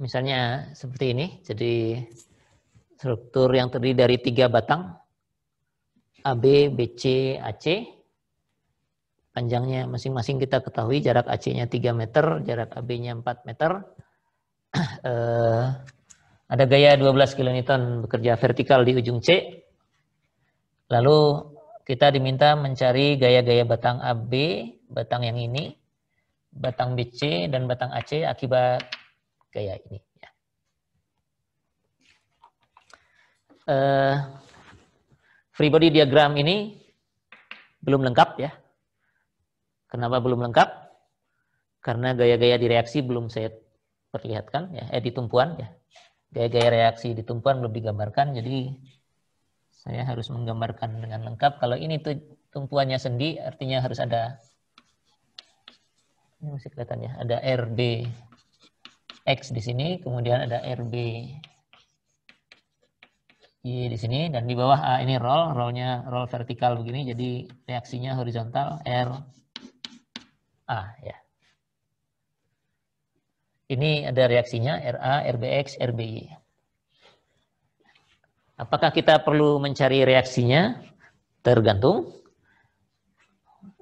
Misalnya seperti ini, jadi struktur yang terdiri dari tiga batang, AB, BC, AC. Panjangnya masing-masing kita ketahui jarak AC-nya 3 meter, jarak AB-nya 4 meter. Eh, ada gaya 12 kilonewton bekerja vertikal di ujung C. Lalu kita diminta mencari gaya-gaya batang AB, batang yang ini, batang BC, dan batang AC akibat gaya ini. Ya. Uh, eh, free body diagram ini belum lengkap ya. Kenapa belum lengkap? Karena gaya-gaya di reaksi belum saya perlihatkan ya, eh di tumpuan ya. Gaya-gaya reaksi di tumpuan belum digambarkan jadi saya harus menggambarkan dengan lengkap. Kalau ini tuh tumpuannya sendi artinya harus ada ini masih kelihatan ya, ada RB X di sini, kemudian ada RB Y di sini, dan di bawah A ah, ini roll, rollnya roll vertikal begini, jadi reaksinya horizontal R A ya. Ini ada reaksinya RA, RBX, RBY. Apakah kita perlu mencari reaksinya? Tergantung.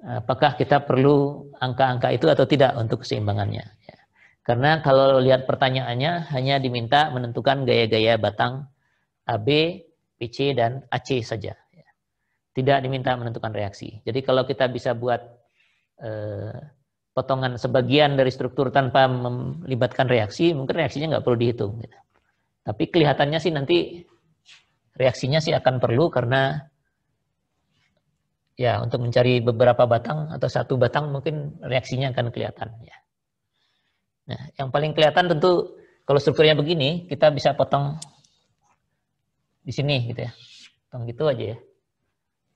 Apakah kita perlu angka-angka itu atau tidak untuk keseimbangannya? Ya. Karena kalau lihat pertanyaannya hanya diminta menentukan gaya-gaya batang AB, PC, dan AC saja. Ya. Tidak diminta menentukan reaksi. Jadi kalau kita bisa buat eh, potongan sebagian dari struktur tanpa melibatkan reaksi, mungkin reaksinya nggak perlu dihitung. Gitu. Tapi kelihatannya sih nanti reaksinya sih akan perlu karena ya untuk mencari beberapa batang atau satu batang mungkin reaksinya akan kelihatan ya. Nah, yang paling kelihatan tentu kalau strukturnya begini, kita bisa potong di sini gitu ya. Potong gitu aja ya.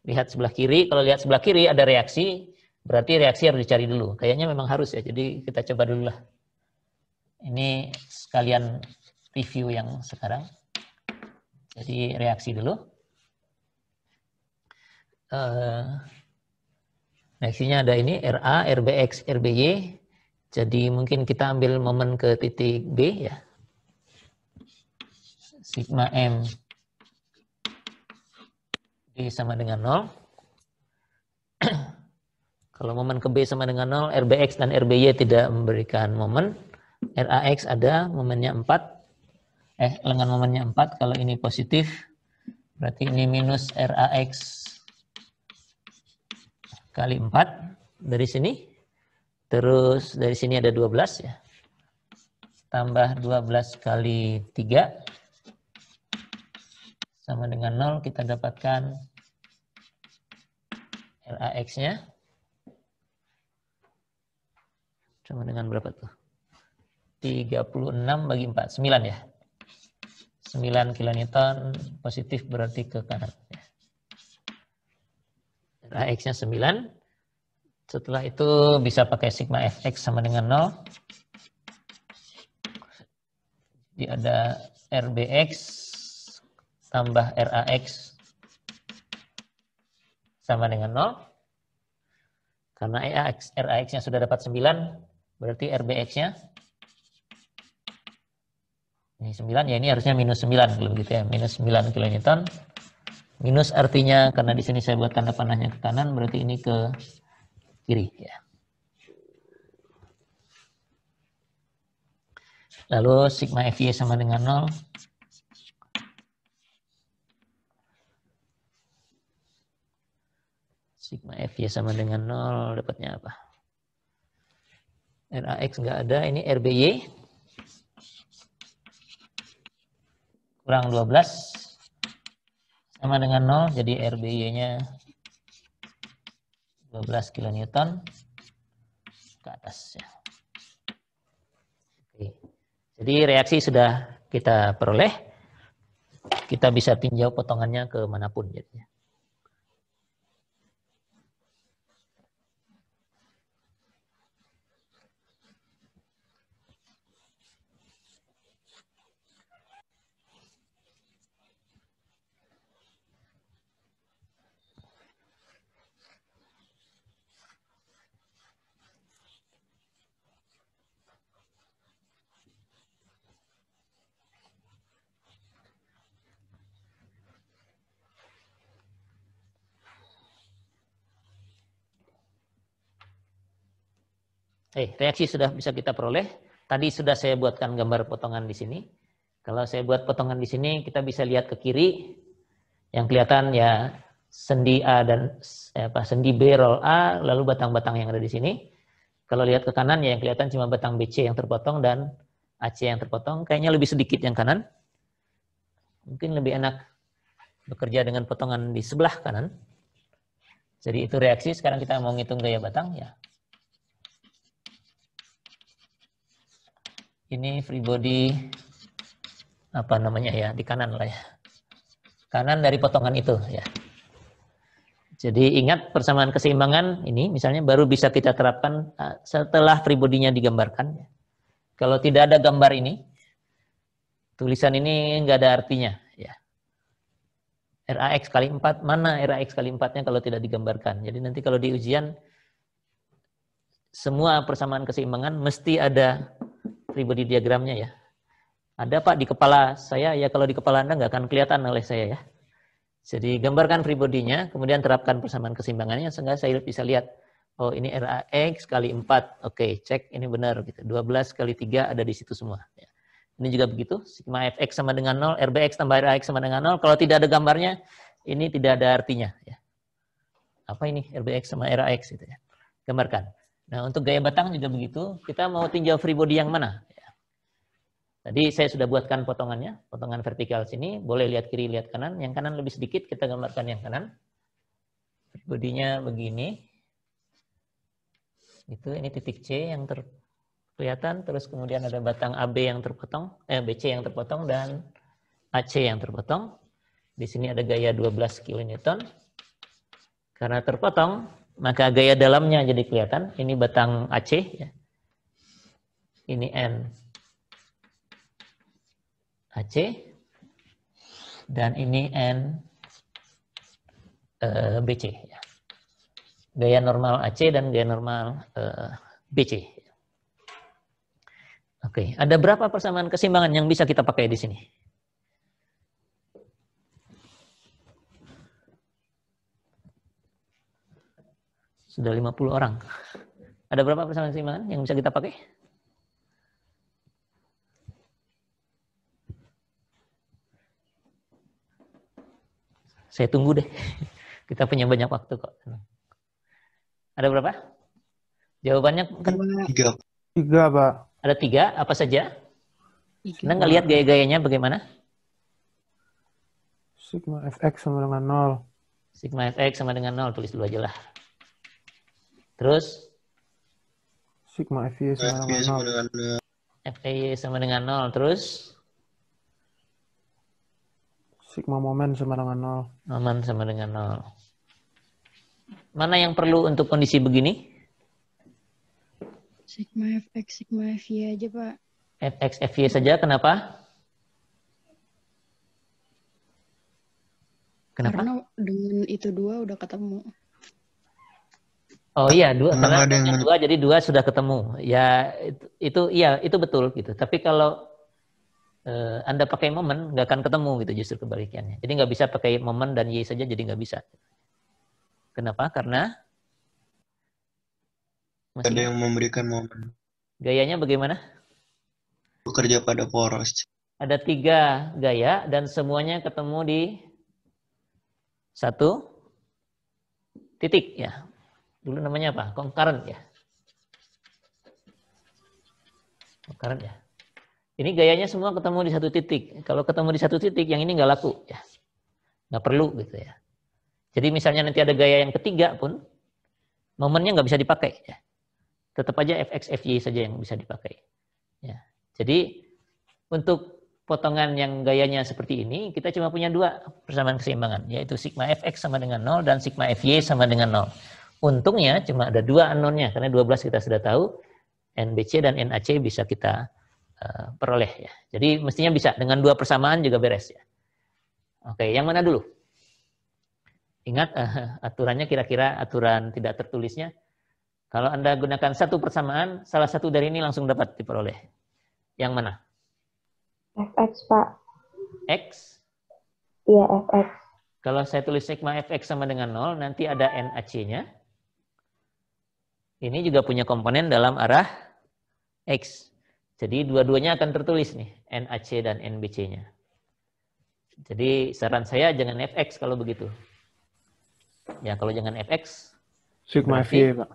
Lihat sebelah kiri, kalau lihat sebelah kiri ada reaksi, berarti reaksi harus dicari dulu. Kayaknya memang harus ya, jadi kita coba dulu lah. Ini sekalian review yang sekarang. Jadi reaksi dulu. Uh, reaksinya ada ini RA, RBX, RBY, jadi mungkin kita ambil momen ke titik B ya. Sigma M B sama dengan 0. Kalau momen ke B sama dengan 0, RBX dan RBY tidak memberikan momen. RAX ada momennya 4. Eh, lengan momennya 4. Kalau ini positif, berarti ini minus RAX kali 4 dari sini Terus dari sini ada 12 ya. Tambah 12 kali 3. Sama dengan 0 kita dapatkan LAX-nya. Sama dengan berapa tuh? 36 bagi 4. 9 ya. 9 kilonewton positif berarti ke kanan. Ya. LAX-nya 9. Setelah itu bisa pakai sigma fx sama dengan 0. Jadi ada rbx tambah rax sama dengan 0. Karena RAX-nya sudah dapat 9, berarti RBX-nya ini 9, ya ini harusnya minus 9 kalau begitu ya, minus 9 kN. Minus artinya karena di sini saya buat tanda panahnya ke kanan, berarti ini ke kiri ya. Lalu sigma FY sama dengan 0. Sigma FY sama dengan 0 dapatnya apa? RAX enggak ada, ini RBY kurang 12 sama dengan 0, jadi RBY-nya 12 kilonewton ke atas ya. Oke. Jadi reaksi sudah kita peroleh. Kita bisa tinjau potongannya ke manapun jadinya. Eh, reaksi sudah bisa kita peroleh. Tadi sudah saya buatkan gambar potongan di sini. Kalau saya buat potongan di sini, kita bisa lihat ke kiri. Yang kelihatan ya sendi A dan eh, apa sendi B roll A, lalu batang-batang yang ada di sini. Kalau lihat ke kanan ya yang kelihatan cuma batang BC yang terpotong dan AC yang terpotong. Kayaknya lebih sedikit yang kanan. Mungkin lebih enak bekerja dengan potongan di sebelah kanan. Jadi itu reaksi. Sekarang kita mau ngitung gaya batang ya. ini free body apa namanya ya di kanan lah ya kanan dari potongan itu ya jadi ingat persamaan keseimbangan ini misalnya baru bisa kita terapkan ah, setelah free digambarkan ya. kalau tidak ada gambar ini tulisan ini nggak ada artinya ya RAX kali 4 mana RAX kali 4-nya kalau tidak digambarkan jadi nanti kalau di ujian semua persamaan keseimbangan mesti ada pribadi diagramnya ya. Ada Pak di kepala saya, ya kalau di kepala Anda nggak akan kelihatan oleh saya ya. Jadi gambarkan pribadinya, kemudian terapkan persamaan kesimbangannya sehingga saya bisa lihat, oh ini RAX kali 4, oke cek ini benar. Gitu. 12 kali 3 ada di situ semua. Ya. Ini juga begitu, sigma fx sama dengan 0, RBX tambah RAX sama dengan 0. Kalau tidak ada gambarnya, ini tidak ada artinya. Ya. Apa ini RBX sama RAX? Gitu ya. Gambarkan. Nah, untuk gaya batang juga begitu. Kita mau tinjau free body yang mana? Ya. Tadi saya sudah buatkan potongannya, potongan vertikal sini. Boleh lihat kiri, lihat kanan. Yang kanan lebih sedikit, kita gambarkan yang kanan. Free bodinya begini. Itu, ini titik C yang ter Terus kemudian ada batang AB yang terpotong, eh, BC yang terpotong, dan AC yang terpotong. Di sini ada gaya 12 kN. Karena terpotong, maka gaya dalamnya jadi kelihatan. Ini batang AC. Ya. Ini N. AC. Dan ini N e, eh, BC. Ya. Gaya normal AC dan gaya normal e, eh, BC. Oke, ada berapa persamaan keseimbangan yang bisa kita pakai di sini? Sudah 50 orang. Ada berapa persamaan keseimbangan yang bisa kita pakai? Saya tunggu deh. Kita punya banyak waktu kok. Ada berapa? Jawabannya kan? Tiga. Tiga, Pak. Ada tiga, apa saja? Kita nggak lihat gaya-gayanya bagaimana? Sigma FX sama dengan nol. Sigma FX sama dengan nol. tulis dulu aja lah. Terus? Sigma FY sama dengan 0. FY sama dengan 0. Terus? Sigma momen sama dengan 0. Momen sama dengan 0. Mana yang perlu untuk kondisi begini? Sigma FX, Sigma FY aja, Pak. FX, FY saja, kenapa? Kenapa? Karena dengan itu dua udah ketemu. Oh iya, dua karena ada yang dua jadi dua sudah ketemu. Ya itu, itu iya itu betul gitu. Tapi kalau uh, anda pakai momen nggak akan ketemu gitu justru kebalikannya. Jadi nggak bisa pakai momen dan y saja jadi nggak bisa. Kenapa? Karena masih ada yang memberikan momen. Gayanya bagaimana? Bekerja pada poros. Ada tiga gaya dan semuanya ketemu di satu titik ya dulu namanya apa? Concurrent ya. Concurrent ya. Ini gayanya semua ketemu di satu titik. Kalau ketemu di satu titik, yang ini nggak laku ya. Nggak perlu gitu ya. Jadi misalnya nanti ada gaya yang ketiga pun, momennya nggak bisa dipakai. Ya. Tetap aja fx, fy saja yang bisa dipakai. Ya. Jadi untuk potongan yang gayanya seperti ini, kita cuma punya dua persamaan keseimbangan, yaitu sigma fx sama dengan 0 dan sigma fy sama dengan 0. Untungnya cuma ada dua unknownnya, karena 12 kita sudah tahu, NBC dan NAC bisa kita uh, peroleh. ya. Jadi mestinya bisa, dengan dua persamaan juga beres. ya. Oke, yang mana dulu? Ingat uh, aturannya kira-kira aturan tidak tertulisnya. Kalau Anda gunakan satu persamaan, salah satu dari ini langsung dapat diperoleh. Yang mana? FX, Pak. X? Iya, FX. Kalau saya tulis sigma fx sama dengan 0, nanti ada NAC-nya ini juga punya komponen dalam arah X. Jadi dua-duanya akan tertulis nih, NAC dan NBC-nya. Jadi saran saya jangan FX kalau begitu. Ya, kalau jangan FX. Sigma FY, Pak.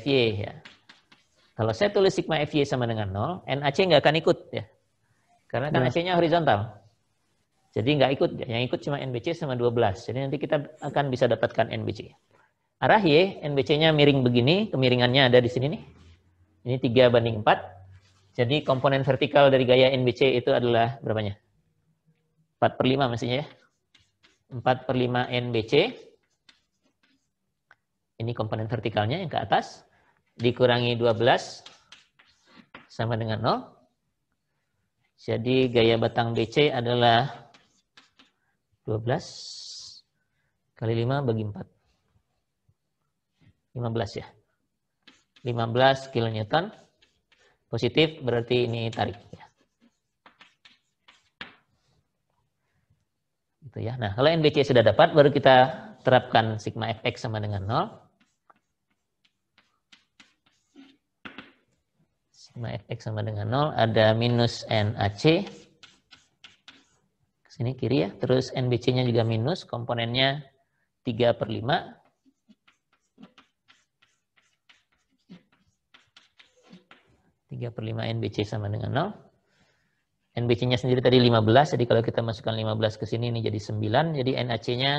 FY, ya. Kalau saya tulis sigma FY sama dengan 0, NAC nggak akan ikut, ya. Karena kan nya horizontal. Jadi nggak ikut, yang ikut cuma NBC sama 12. Jadi nanti kita akan bisa dapatkan NBC. Arah Y, NBC-nya miring begini, kemiringannya ada di sini nih. Ini 3 banding 4. Jadi komponen vertikal dari gaya NBC itu adalah berapanya? 4 per 5 maksudnya ya. 4 per 5 NBC. Ini komponen vertikalnya yang ke atas. Dikurangi 12 sama dengan 0. Jadi gaya batang BC adalah 12 kali 5 bagi 4. 15 ya. 15 kilonewton positif berarti ini tarik ya. Gitu ya. Nah, kalau NBC sudah dapat baru kita terapkan sigma fx sama dengan 0. Sigma fx sama dengan 0 ada minus NAC sini kiri ya. Terus NBC-nya juga minus, komponennya 3 per 5. 3 per 5 NBC sama dengan 0. NBC-nya sendiri tadi 15, jadi kalau kita masukkan 15 ke sini, ini jadi 9. Jadi NAC-nya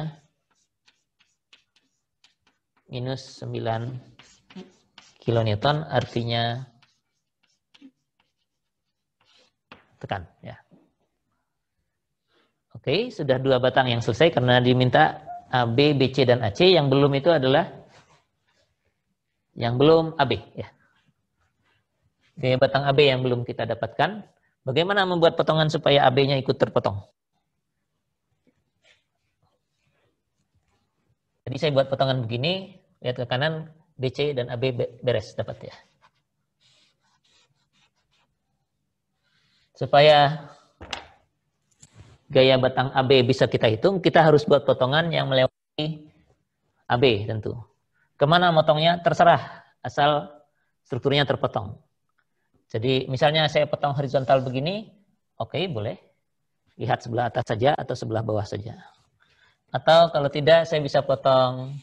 minus 9 kilonewton, artinya tekan. ya. Oke, sudah dua batang yang selesai karena diminta AB, BC, dan AC. Yang belum itu adalah yang belum AB. ya. Gaya batang AB yang belum kita dapatkan. Bagaimana membuat potongan supaya AB-nya ikut terpotong? Jadi saya buat potongan begini, lihat ke kanan, BC dan AB beres dapat ya. Supaya gaya batang AB bisa kita hitung, kita harus buat potongan yang melewati AB tentu. Kemana motongnya? Terserah, asal strukturnya terpotong. Jadi misalnya saya potong horizontal begini, oke okay, boleh. Lihat sebelah atas saja atau sebelah bawah saja. Atau kalau tidak saya bisa potong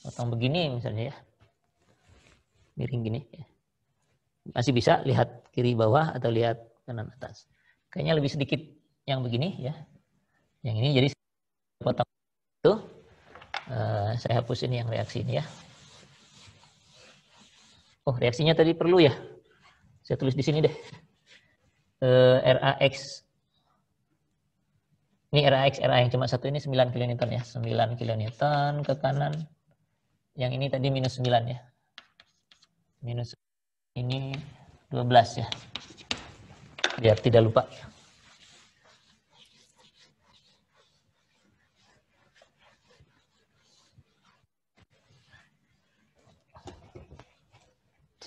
potong begini misalnya ya. Miring gini Masih bisa lihat kiri bawah atau lihat kanan atas. Kayaknya lebih sedikit yang begini ya. Yang ini jadi potong itu Eh, saya hapus ini yang reaksi ini ya. Oh, reaksinya tadi perlu ya. Saya tulis di sini deh. Uh, eh, RAX. Ini RAX, RA yang cuma satu ini 9 kN ya. 9 kN ke kanan. Yang ini tadi minus 9 ya. Minus ini 12 ya. Biar tidak lupa.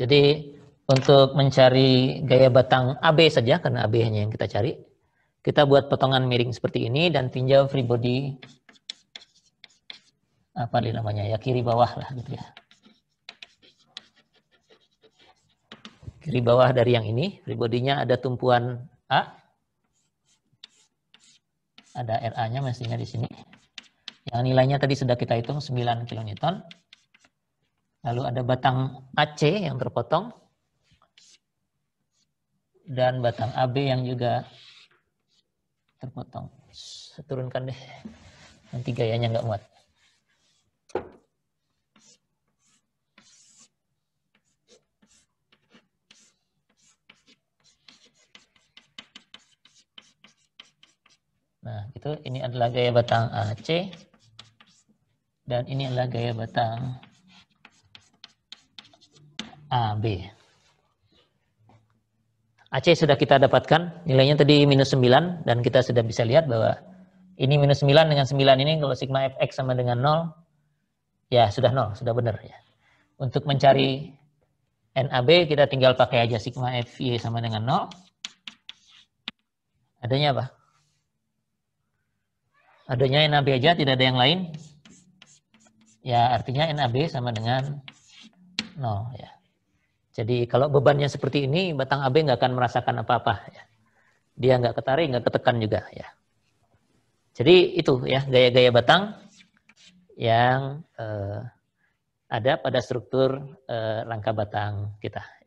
Jadi untuk mencari gaya batang AB saja, karena AB hanya yang kita cari, kita buat potongan miring seperti ini dan tinjau free body apa dia namanya ya kiri bawah lah gitu ya. Kiri bawah dari yang ini, free body-nya ada tumpuan A, ada RA-nya mestinya di sini. Yang nilainya tadi sudah kita hitung 9 kilonewton. Lalu ada batang AC yang terpotong dan batang AB yang juga terpotong. turunkan deh. Nanti gayanya nggak muat. Nah, itu ini adalah gaya batang AC dan ini adalah gaya batang A, AB. AC sudah kita dapatkan, nilainya tadi minus 9, dan kita sudah bisa lihat bahwa ini minus 9 dengan 9 ini, kalau sigma fx sama dengan 0, ya sudah 0, sudah benar. ya. Untuk mencari NAB, kita tinggal pakai aja sigma fy sama dengan 0. Adanya apa? Adanya NAB aja, tidak ada yang lain. Ya, artinya NAB sama dengan 0. Ya. Jadi kalau bebannya seperti ini, batang AB nggak akan merasakan apa-apa. Ya. Dia nggak ketarik, nggak ketekan juga. Ya. Jadi itu ya gaya-gaya batang yang eh, ada pada struktur eh, rangka batang kita.